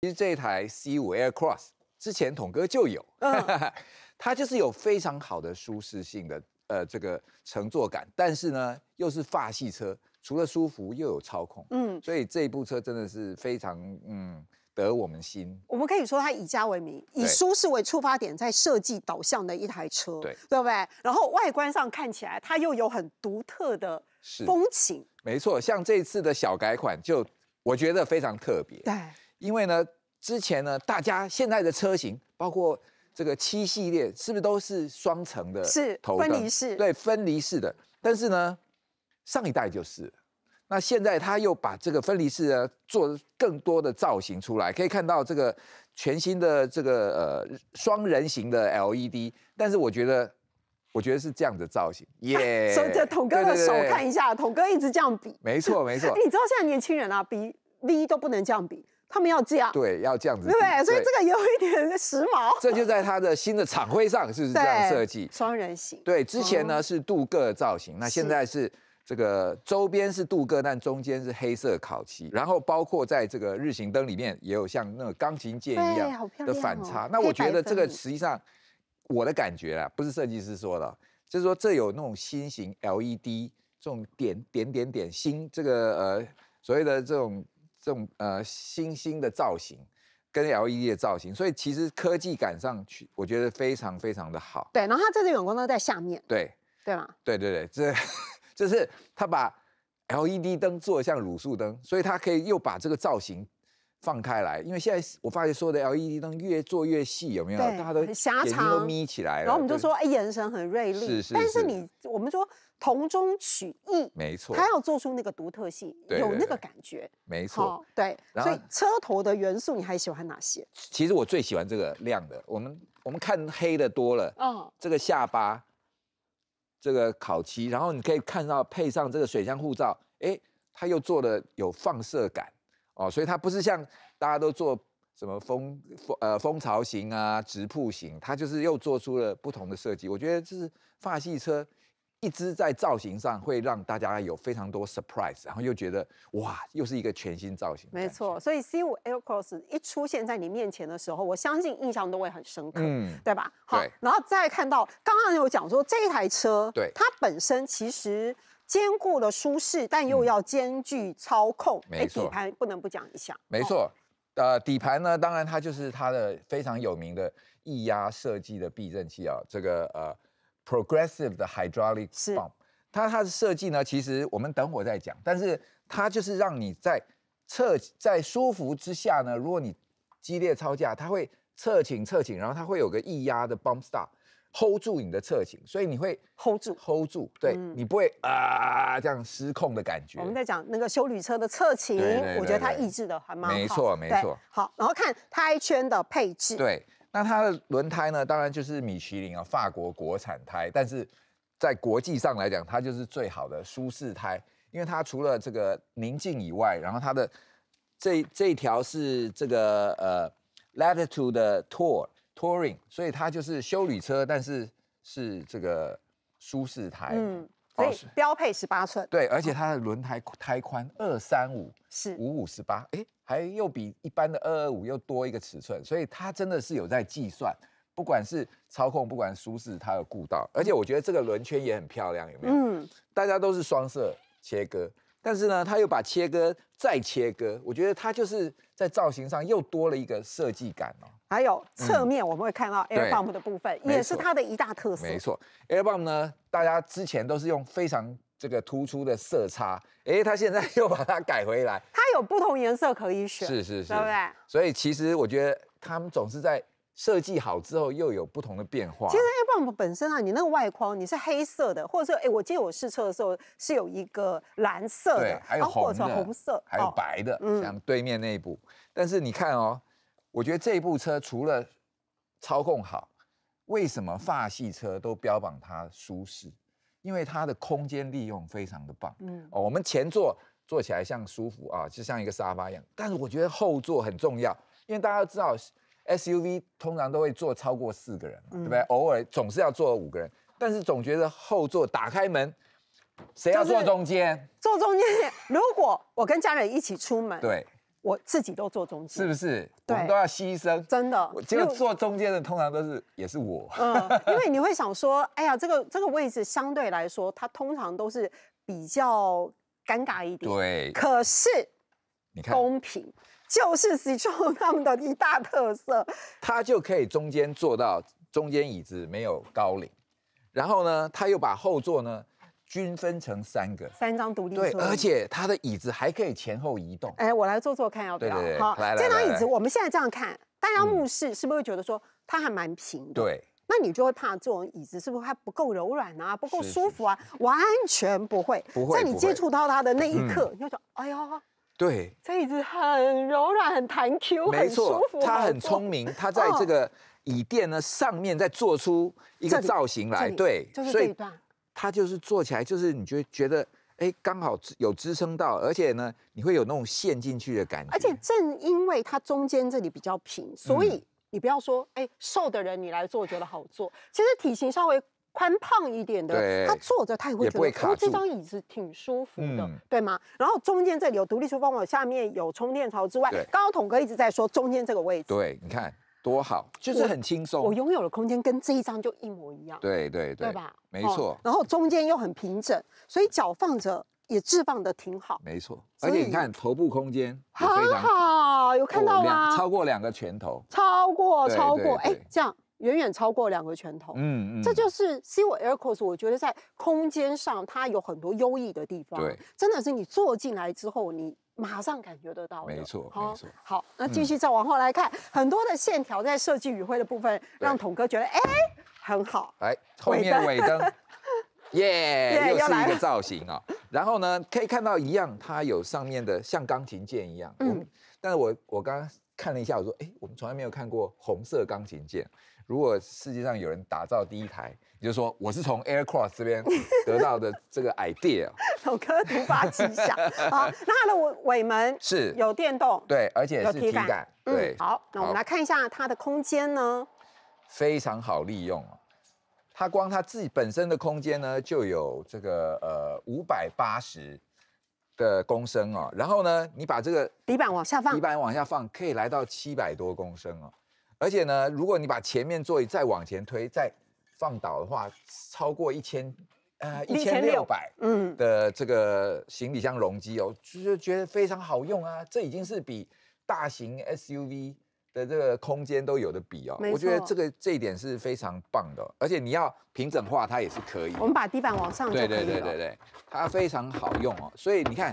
其实这一台 C 五 Air Cross 之前统哥就有，它就是有非常好的舒适性的呃这个乘坐感，但是呢又是法系车，除了舒服又有操控，嗯，所以这一部车真的是非常嗯得我们心。我们可以说它以家为名，以舒适为出发点，在设计导向的一台车，对对不对？然后外观上看起来它又有很独特的风情，没错，像这次的小改款就我觉得非常特别，对。因为呢，之前呢，大家现在的车型，包括这个七系列，是不是都是双层的？是分离式。对，分离式的。但是呢，上一代就是，那现在他又把这个分离式呢，做更多的造型出来。可以看到这个全新的这个呃双人形的 LED，但是我觉得，我觉得是这样的造型。耶，手这桶哥的手看一下，桶哥一直这样比。没错，没错。你知道现在年轻人啊，比 V 都不能这样比。他们要这样，对，要这样子，对不对？所以这个有一点时髦。这就在它的新的厂会上，是不是这样设计？双人型，对。之前呢是镀铬造型，那现在是这个周边是镀铬，但中间是黑色烤漆，然后包括在这个日行灯里面也有像那个钢琴键一样，的反差。那我觉得这个实际上我的感觉啊，不是设计师说的，就是说这有那种新型 LED 这种点点点点新这个呃所谓的这种。这种呃星星的造型跟 LED 的造型，所以其实科技感上去，我觉得非常非常的好。对，然后它这支远光灯在下面。对对吗？对对对，这 就是它把 LED 灯做像卤素灯，所以它可以又把这个造型。放开来，因为现在我发现所有的 LED 灯越做越细，有没有？大家都狭长都眯起来了。然后我们就说，哎，眼神很锐利。是是是。但是你，我们说同中取异，没错。他要做出那个独特性，有那个感觉。没错。对。所以车头的元素，你还喜欢哪些？其实我最喜欢这个亮的。我们我们看黑的多了。嗯。这个下巴，这个烤漆，然后你可以看到配上这个水箱护罩，哎，它又做的有放射感。哦，所以它不是像大家都做什么蜂蜂呃蜂巢型啊、直瀑型，它就是又做出了不同的设计。我觉得就是法系车一直在造型上会让大家有非常多 surprise，然后又觉得哇，又是一个全新造型。没错，所以 C 五 Air Cross 一出现在你面前的时候，我相信印象都会很深刻，嗯，对吧？好，然后再看到刚刚有讲说这一台车，对，它本身其实。兼顾了舒适，但又要兼具操控。没错，底盘不能不讲一下。没错，呃，底盘呢，当然它就是它的非常有名的液压设计的避震器啊，这个呃，Progressive 的 Hydraulic Bomb，它它的设计呢，其实我们等我再讲，但是它就是让你在侧在舒服之下呢，如果你激烈超驾，它会侧倾侧倾，然后它会有个液压的 Bump Stop。hold 住你的侧倾，所以你会 hold 住，hold 住，对你不会啊这样失控的感觉。我们在讲那个修旅车的侧倾，我觉得它抑制的还蛮。没错，没错。好，然后看胎圈的配置。对，那它的轮胎呢，当然就是米其林啊，法国国产胎，但是在国际上来讲，它就是最好的舒适胎，因为它除了这个宁静以外，然后它的这这一条是这个呃 Latitude Tour。Touring，所以它就是修理车，但是是这个舒适台，嗯，所以标配十八寸，对，而且它的轮胎胎宽二三五是五五十八，哎，还又比一般的二二五又多一个尺寸，所以它真的是有在计算，不管是操控，不管舒适，它的顾到，而且我觉得这个轮圈也很漂亮，有没有？嗯，大家都是双色切割。但是呢，他又把切割再切割，我觉得它就是在造型上又多了一个设计感哦。还有侧面我们会看到 air bomb 的部分，也是它的一大特色。没错，air bomb 呢，大家之前都是用非常这个突出的色差，哎，它现在又把它改回来，它有不同颜色可以选，是是是，对不对？所以其实我觉得他们总是在。设计好之后又有不同的变化。其实 a b a m t 本身啊，你那个外框你是黑色的，或者说，哎，我记得我试车的时候是有一个蓝色的，还有红的、红色，还有白的，像对面那一部。但是你看哦，我觉得这一部车除了操控好，为什么法系车都标榜它舒适？因为它的空间利用非常的棒。嗯，哦，我们前座坐起来像舒服啊，就像一个沙发一样。但是我觉得后座很重要，因为大家都知道。SUV 通常都会坐超过四个人，对不对？偶尔总是要坐五个人，但是总觉得后座打开门，谁要坐中间？坐中间。如果我跟家人一起出门，对，我自己都坐中间，是不是？我们都要牺牲。真的，就坐中间的通常都是也是我。嗯，因为你会想说，哎呀，这个这个位置相对来说，它通常都是比较尴尬一点。对。可是，你看，公平。就是 c t 他们的一大特色，它就可以中间做到中间椅子没有高领，然后呢，他又把后座呢均分成三个三张独立，对，而且它的椅子还可以前后移动。哎，我来坐坐看，要不要？好，这张椅子我们现在这样看，大家目视是不是会觉得说它还蛮平的？对，那你就会怕这种椅子是不是还不够柔软啊，不够舒服啊？完全不会，不会，在你接触到它的那一刻，你就说，哎呦。对，这椅子很柔软，很弹 Q，很舒服。它很聪明，它在这个椅垫呢上面再做出一个造型来，对，一段，它就是坐起来就是你觉得觉得哎刚好有支撑到，而且呢你会有那种陷进去的感觉。而且正因为它中间这里比较平，所以你不要说哎瘦的人你来做觉得好做，其实体型稍微。宽胖一点的，他坐着他也会觉得，说这张椅子挺舒服的，对吗？然后中间这里有独立出房，口，下面有充电槽之外，刚刚统哥一直在说中间这个位置，对，你看多好，就是很轻松。我拥有的空间跟这一张就一模一样，对对对，对吧？没错。然后中间又很平整，所以脚放着也置放的挺好。没错，而且你看头部空间，很好，有看到吗？超过两个拳头，超过超过，哎，这样。远远超过两个拳头，嗯嗯，这就是 Zero Aircos，我觉得在空间上它有很多优异的地方，对，真的是你坐进来之后，你马上感觉得到，没错，没错。好，那继续再往后来看，很多的线条在设计语汇的部分，让统哥觉得哎很好。来，后面尾灯，耶，又是一个造型啊。然后呢，可以看到一样，它有上面的像钢琴键一样，嗯，但是我我刚刚。看了一下，我说：“哎，我们从来没有看过红色钢琴键。如果世界上有人打造第一台，你就说我是从 Air Cross 这边得到的 这个 idea。老哥突发奇想啊！那它的尾门是有电动，对，而且是体感，对。好，那我们来看一下它的空间呢，非常好利用。它光它自己本身的空间呢，就有这个呃五百八十。”的公升哦，然后呢，你把这个底板往下放，底板往下放可以来到七百多公升哦，而且呢，如果你把前面座椅再往前推，再放倒的话，超过一千，呃，一千六百，嗯，的这个行李箱容积哦，就觉得非常好用啊，这已经是比大型 SUV。的这个空间都有的比哦，我觉得这个这一点是非常棒的，而且你要平整化它也是可以。我们把地板往上，对对对对对，它非常好用哦。所以你看，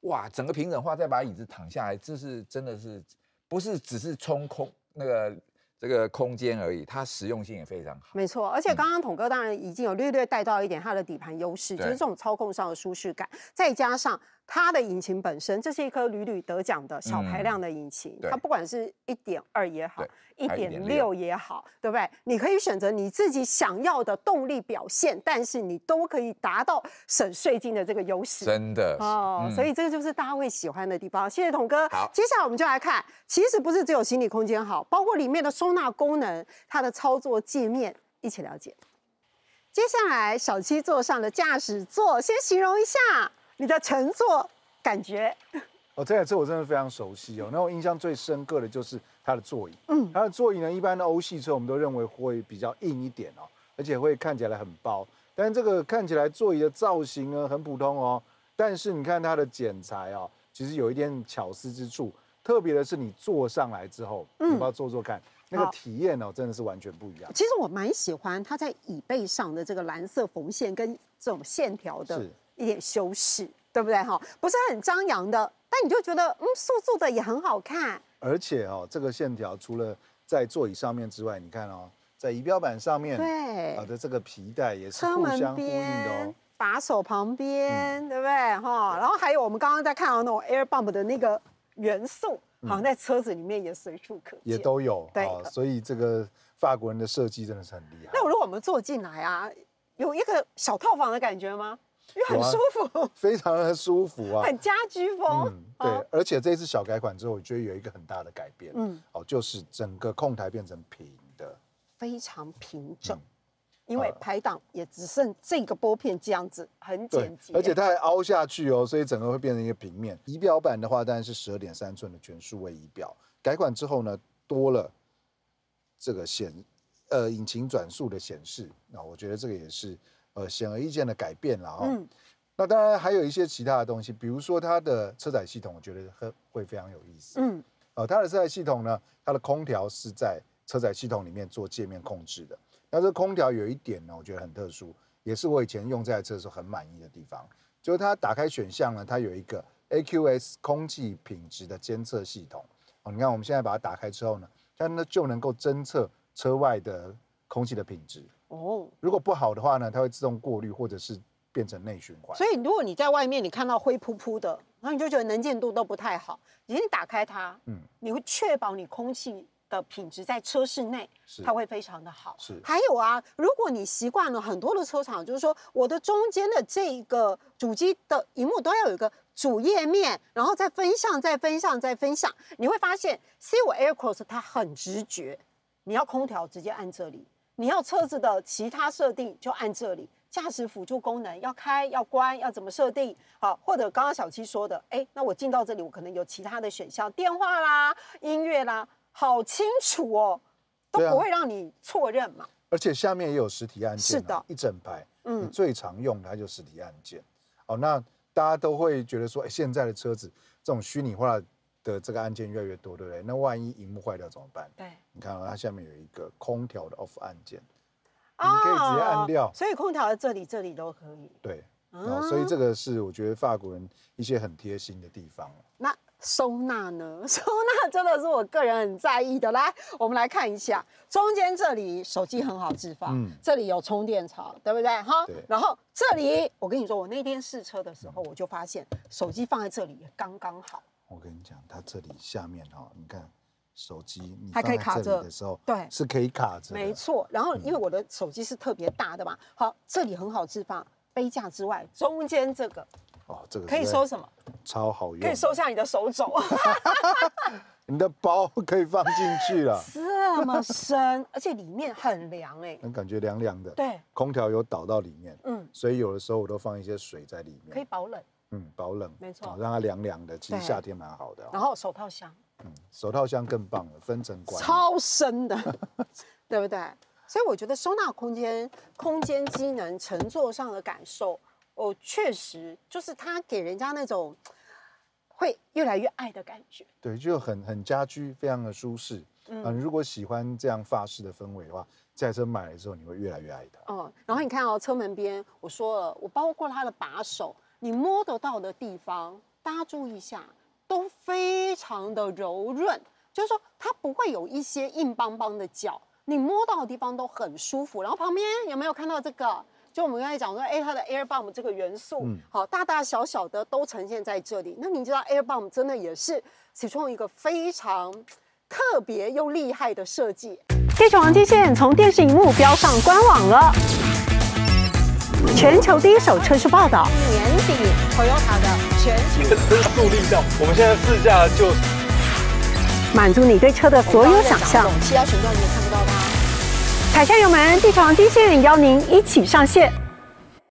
哇，整个平整化再把椅子躺下来，这是真的是不是只是充空那个这个空间而已？它实用性也非常好。没错，而且刚刚统哥当然已经有略略带到一点它的底盘优势，就是这种操控上的舒适感，再加上。它的引擎本身这是一颗屡屡得奖的小排量的引擎，它不管是一点二也好，一点六也好，对不对？你可以选择你自己想要的动力表现，但是你都可以达到省税金的这个优势。真的哦，所以这个就是大家会喜欢的地方。谢谢童哥。好，接下来我们就来看，其实不是只有行李空间好，包括里面的收纳功能，它的操作界面一起了解。接下来，小七坐上了驾驶座，先形容一下。你的乘坐感觉，哦，这台车我真的非常熟悉哦。那我印象最深刻的就是它的座椅，嗯，它的座椅呢，一般的欧系车我们都认为会比较硬一点哦，而且会看起来很包。但是这个看起来座椅的造型呢，很普通哦。但是你看它的剪裁哦，其实有一点巧思之处。特别的是，你坐上来之后，嗯，你不要坐坐看，那个体验哦，真的是完全不一样。其实我蛮喜欢它在椅背上的这个蓝色缝线跟这种线条的。一点修饰，对不对哈？不是很张扬的，但你就觉得嗯，素素的也很好看。而且哦，这个线条除了在座椅上面之外，你看哦，在仪表板上面，对，好的这个皮带也是，车的边，把手旁边，对不对哈？然后还有我们刚刚在看到那种 Airbump 的那个元素，好像在车子里面也随处可见，也都有，对。所以这个法国人的设计真的是很厉害。那如果我们坐进来啊，有一个小套房的感觉吗？也很舒服，非常的舒服啊，很家居风。嗯，对，而且这次小改款之后，我觉得有一个很大的改变，嗯，哦，就是整个控台变成平的，非常平整，因为排档也只剩这个拨片这样子，很简洁。而且它还凹下去哦，所以整个会变成一个平面。仪表板的话，当然是十二点三寸的全数位仪表，改款之后呢，多了这个显呃引擎转速的显示，那我觉得这个也是。呃，显而易见的改变了哦。那当然还有一些其他的东西，比如说它的车载系统，我觉得很会非常有意思。嗯，呃，它的车载系统呢，它的空调是在车载系统里面做界面控制的。那这空调有一点呢，我觉得很特殊，也是我以前用这台车的时候很满意的地方，就是它打开选项呢，它有一个 AQS 空气品质的监测系统。哦，你看我们现在把它打开之后呢，它呢就能够侦测车外的空气的品质。哦，如果不好的话呢，它会自动过滤或者是变成内循环。所以如果你在外面，你看到灰扑扑的，那你就觉得能见度都不太好。你打开它，嗯，你会确保你空气的品质在车室内，它会非常的好。是。还有啊，如果你习惯了，很多的车厂就是说，我的中间的这一个主机的荧幕都要有一个主页面，然后再分享，再分享，再分享。你会发现，C5 Air Cross 它很直觉，你要空调直接按这里。你要车子的其他设定就按这里，驾驶辅助功能要开要关要怎么设定？好，或者刚刚小七说的，哎，那我进到这里，我可能有其他的选项，电话啦、音乐啦，好清楚哦，都不会让你错认嘛。而且下面也有实体按键，是的，一整排，嗯，最常用的它就实体按键。好，那大家都会觉得说，现在的车子这种虚拟化。的这个按键越来越多，对不对？那万一荧幕坏掉怎么办？对，你看啊，它下面有一个空调的 OFF 按键，你可以直接按掉。所以空调的这里、这里都可以。对，所以这个是我觉得法国人一些很贴心的地方。那收纳呢？收纳真的是我个人很在意的。来，我们来看一下，中间这里手机很好置放，嗯，这里有充电槽，对不对？哈，然后这里，我跟你说，我那天试车的时候，我就发现手机放在这里也刚刚好。我跟你讲，它这里下面哈，你看手机，还可以卡着的时候，对，是可以卡着，没错。然后因为我的手机是特别大的嘛，好，这里很好置放。杯架之外，中间这个，哦，这个可以收什么？超好用，可以收下你的手肘，你的包可以放进去了，这么深，而且里面很凉哎，能感觉凉凉的。对，空调有导到里面，嗯，所以有的时候我都放一些水在里面，可以保冷。嗯，保冷没错，让它凉凉的，其实夏天蛮好的。然后手套箱，嗯，手套箱更棒了，分层关，超深的，对不对？所以我觉得收纳空间、空间机能、乘坐上的感受，哦，确实就是它给人家那种 会越来越爱的感觉。对，就很很家居，非常的舒适。嗯，如果喜欢这样法式的氛围的话，这车买了之后你会越来越爱它。嗯，然后你看哦，车门边我说了，我包括它的把手。你摸得到的地方，大家注意一下，都非常的柔润，就是说它不会有一些硬邦邦的角，你摸到的地方都很舒服。然后旁边有没有看到这个？就我们刚才讲说，哎，它的 Air b o m b 这个元素，好，大大小小的都呈现在这里。那你知道 Air b o m b 真的也是其中一个非常特别又厉害的设计。球王热线从电视荧幕标上官网了。全球第一手车市报道，年底 Toyota 的全新增速力道。我们现在试驾就满足你对车的所有想象。气压旋转你也看不到吧？踩下油门，地上低线，邀您一起上线。